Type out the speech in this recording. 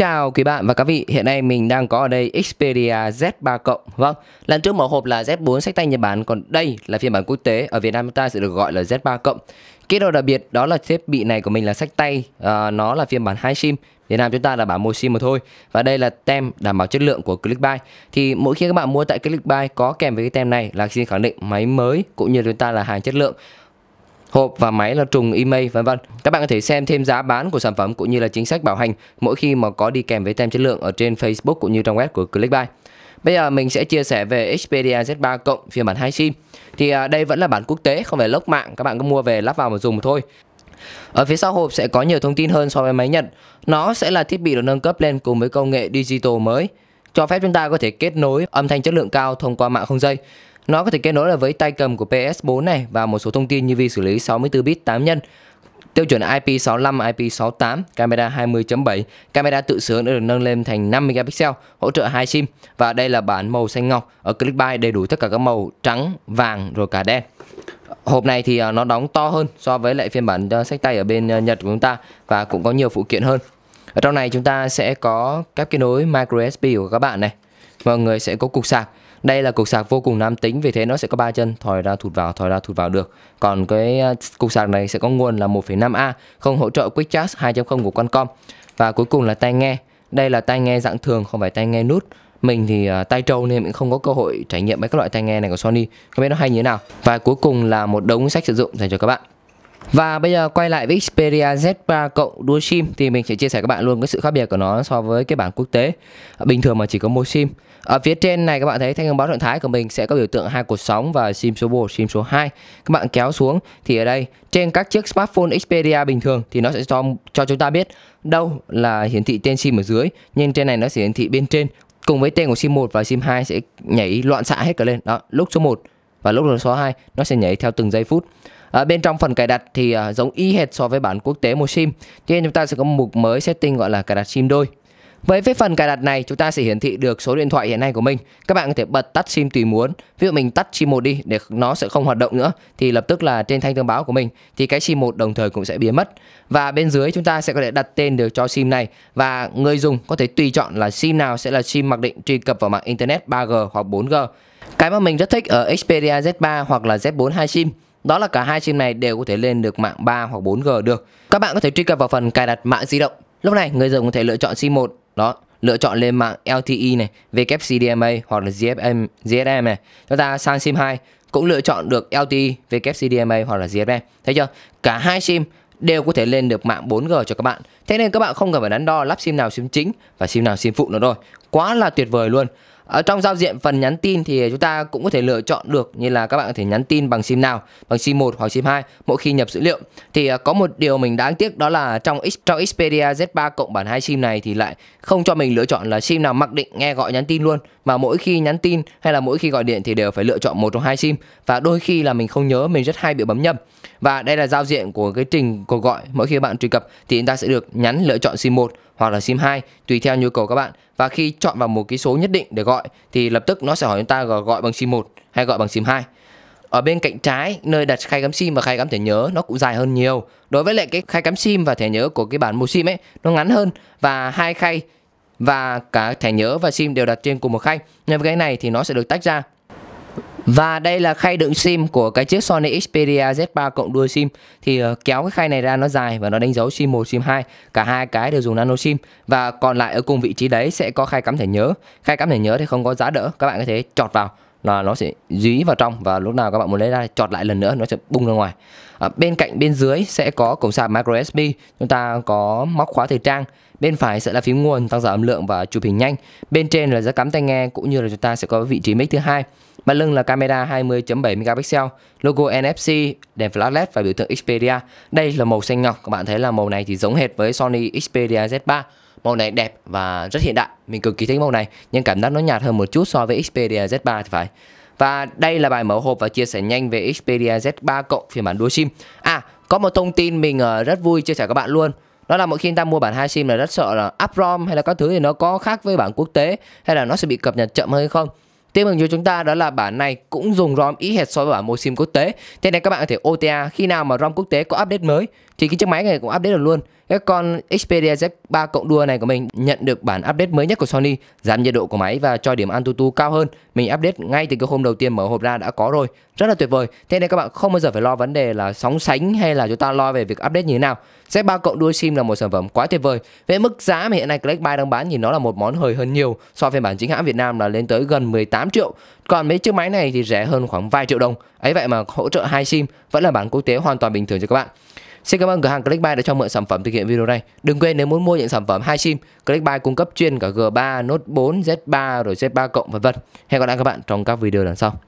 Chào quý bạn và các vị, hiện nay mình đang có ở đây Xperia Z3 cộng. Vâng, lần trước mở hộp là Z4 sách tay Nhật Bản, còn đây là phiên bản quốc tế ở Việt Nam chúng ta sẽ được gọi là Z3 cộng. Cái điều đặc biệt đó là thiết bị này của mình là sách tay, à, nó là phiên bản 2 sim. Việt Nam chúng ta là bản một sim mà thôi. Và đây là tem đảm bảo chất lượng của Clickbuy. Thì mỗi khi các bạn mua tại Clickbuy có kèm với cái tem này là xin khẳng định máy mới cũng như chúng ta là hàng chất lượng hộp và máy là trùng email vân vân. Các bạn có thể xem thêm giá bán của sản phẩm cũng như là chính sách bảo hành mỗi khi mà có đi kèm với tem chất lượng ở trên Facebook cũng như trang web của Clickbuy. Bây giờ mình sẽ chia sẻ về Xperia Z3 cộng phiên bản 2 sim. Thì à, đây vẫn là bản quốc tế không phải lốc mạng, các bạn cứ mua về lắp vào mà dùng thôi. Ở phía sau hộp sẽ có nhiều thông tin hơn so với máy Nhật. Nó sẽ là thiết bị được nâng cấp lên cùng với công nghệ digital mới, cho phép chúng ta có thể kết nối âm thanh chất lượng cao thông qua mạng không dây. Nó có thể kết nối là với tay cầm của PS4 này và một số thông tin như vi xử lý 64 bit 8 nhân tiêu chuẩn IP65, IP68, camera 20.7, camera tự sướng đã được nâng lên thành 50 megapixel, hỗ trợ hai sim và đây là bản màu xanh ngọc. Ở Clickbuy đầy đủ tất cả các màu trắng, vàng rồi cả đen. Hộp này thì à, nó đóng to hơn so với lại phiên bản à, sách tay ở bên à, Nhật của chúng ta và cũng có nhiều phụ kiện hơn. Ở trong này chúng ta sẽ có các kết nối micro USB của các bạn này. Mọi người sẽ có cục sạc đây là cục sạc vô cùng nam tính vì thế nó sẽ có ba chân thòi ra thụt vào thòi ra thụt vào được. Còn cái à, cục sạc này sẽ có nguồn là 1,5A, không hỗ trợ Quick Charge 2.0 của Qualcomm. Và cuối cùng là tai nghe. Đây là tai nghe dạng thường không phải tai nghe nút mình thì uh, à, tay trâu nên mình không có cơ hội trải nghiệm mấy các loại tai nghe này của Sony không biết nó hay như thế nào và cuối cùng là một đống sách sử dụng dành cho các bạn và bây giờ quay lại với Xperia Z3 cộng Dual SIM thì mình sẽ chia sẻ các bạn luôn cái sự khác biệt của nó so với cái bản quốc tế. Bình thường mà chỉ có một SIM. Ở phía trên này các bạn thấy thanh thông báo trạng thái của mình sẽ có biểu tượng hai cột sóng và SIM số 1, SIM số 2. Các bạn kéo xuống thì ở đây trên các chiếc smartphone Xperia bình thường thì nó sẽ cho cho chúng ta biết đâu là hiển thị tên SIM ở dưới, nhưng trên này nó sẽ hiển thị bên trên cùng với tên của SIM 1 và SIM 2 sẽ nhảy loạn xạ hết cả lên. Đó, lúc số 1 và lúc lần số 2 nó sẽ nhảy theo từng giây phút à, bên trong phần cài đặt thì à, giống y hệt so với bản quốc tế một sim cho nên chúng ta sẽ có một mục mới setting gọi là cài đặt sim đôi với cái phần cài đặt này chúng ta sẽ hiển thị được số điện thoại hiện nay của mình Các bạn có thể bật tắt sim tùy muốn Ví dụ mình tắt sim một đi để nó sẽ không hoạt động nữa Thì lập tức là trên thanh thông báo của mình Thì cái sim một đồng thời cũng sẽ biến mất Và bên dưới chúng ta sẽ có thể đặt tên được cho sim này Và người dùng có thể tùy chọn là sim nào sẽ là sim mặc định truy cập vào mạng internet 3G hoặc 4G cái mà mình rất thích ở Xperia Z3 hoặc là Z4 hai sim đó là cả hai sim này đều có thể lên được mạng 3 hoặc 4G được. Các bạn có thể truy cập vào phần cài đặt mạng di động. Lúc này người dùng có thể lựa chọn sim 1 đó, lựa chọn lên mạng LTE này, WCDMA hoặc là GSM GSM này. Chúng ta sang sim 2 cũng lựa chọn được LTE, WCDMA hoặc là GSM. Thấy chưa? Cả hai sim đều có thể lên được mạng 4G cho các bạn. Thế nên các bạn không cần phải đắn đo lắp sim nào sim chính và sim nào sim phụ nữa rồi. Quá là tuyệt vời luôn. Ở trong giao diện phần nhắn tin thì chúng ta cũng có thể lựa chọn được như là các bạn có thể nhắn tin bằng SIM nào, bằng SIM 1 hoặc SIM 2 mỗi khi nhập dữ liệu. Thì à, có một điều mình đáng tiếc đó là trong trong Xperia Z3 cộng bản 2 SIM này thì lại không cho mình lựa chọn là SIM nào mặc định nghe gọi nhắn tin luôn mà mỗi khi nhắn tin hay là mỗi khi gọi điện thì đều phải lựa chọn một trong hai SIM và đôi khi là mình không nhớ mình rất hay bị bấm nhầm. Và đây là giao diện của cái trình cuộc gọi mỗi khi bạn truy cập thì chúng ta sẽ được nhắn lựa chọn SIM 1 hoặc là SIM 2 tùy theo nhu cầu các bạn và khi chọn vào một cái số nhất định để gọi thì lập tức nó sẽ hỏi chúng ta gọi bằng sim 1 hay gọi bằng sim 2 ở bên cạnh trái nơi đặt khay cắm sim và khay cắm thẻ nhớ nó cũng dài hơn nhiều đối với lại cái khay cắm sim và thẻ nhớ của cái bản mua sim ấy nó ngắn hơn và hai khay và cả thẻ nhớ và sim đều đặt trên cùng một khay nên cái này thì nó sẽ được tách ra và đây là khay đựng SIM của cái chiếc Sony Xperia Z3 cộng đuôi SIM Thì ờ, kéo cái khay này ra nó dài và nó đánh dấu SIM 1, SIM 2 Cả hai cái đều dùng nano SIM Và còn lại ở cùng vị trí đấy sẽ có khay cắm thẻ nhớ Khay cắm thẻ nhớ thì không có giá đỡ Các bạn có thể chọt vào là nó sẽ dí vào trong và lúc nào các bạn muốn lấy ra chọt lại lần nữa nó sẽ bung ra ngoài à, bên cạnh bên dưới sẽ có cổng sạc micro USB chúng ta có móc khóa thời trang bên phải sẽ là phím nguồn tăng giảm âm lượng và chụp hình nhanh bên trên là giá cắm tai nghe cũng như là chúng ta sẽ có vị trí mic thứ hai Mặt lưng là camera 20.7 megapixel, logo NFC, đèn flash LED và biểu tượng Xperia. Đây là màu xanh ngọc, các bạn thấy là màu này thì giống hệt với Sony Xperia Z3. Màu này đẹp và rất hiện đại, mình cực kỳ thích màu này, nhưng cảm giác nó nhạt hơn một chút so với Xperia Z3 thì phải. Và đây là bài mở hộp và chia sẻ nhanh về Xperia Z3 cộng phiên bản dual sim. À, có một thông tin mình ờ, rất vui chia sẻ các bạn luôn. Đó là mỗi khi ta mua bản 2 sim là rất sợ là up ROM hay là các thứ thì nó có khác với bản quốc tế hay là nó sẽ bị cập nhật chậm hơn hay không. Tiếp mừng cho chúng ta đó là bản này cũng dùng ROM y hệt so với bản MoSim quốc tế. Thế nên các bạn có thể OTA khi nào mà ROM quốc tế có update mới thì cái chiếc máy này cũng update được luôn cái con Xperia Z3 cộng đua này của mình nhận được bản update mới nhất của Sony giảm nhiệt độ của máy và cho điểm AnTuTu cao hơn mình update ngay từ cái hôm đầu tiên mở hộp ra đã có rồi rất là tuyệt vời thế nên các bạn không bao giờ phải lo vấn đề là sóng sánh hay là chúng ta lo về việc update như thế nào Z3 cộng đua sim là một sản phẩm quá tuyệt vời về mức giá mà hiện nay Clickbuy đang bán thì nó là một món hời hơn nhiều so với bản chính hãng Việt Nam là lên tới gần 18 triệu còn mấy chiếc máy này thì rẻ hơn khoảng vài triệu đồng ấy vậy mà hỗ trợ hai sim vẫn là bản quốc tế hoàn toàn bình thường cho các bạn Xin cảm ơn cửa hàng Clickbuy đã cho mượn sản phẩm thực hiện video này. Đừng quên nếu muốn mua những sản phẩm hai sim, Clickbuy cung cấp chuyên cả G3, Note 4, Z3 rồi Z3 cộng vân vân. Hẹn gặp lại các bạn trong các video lần sau.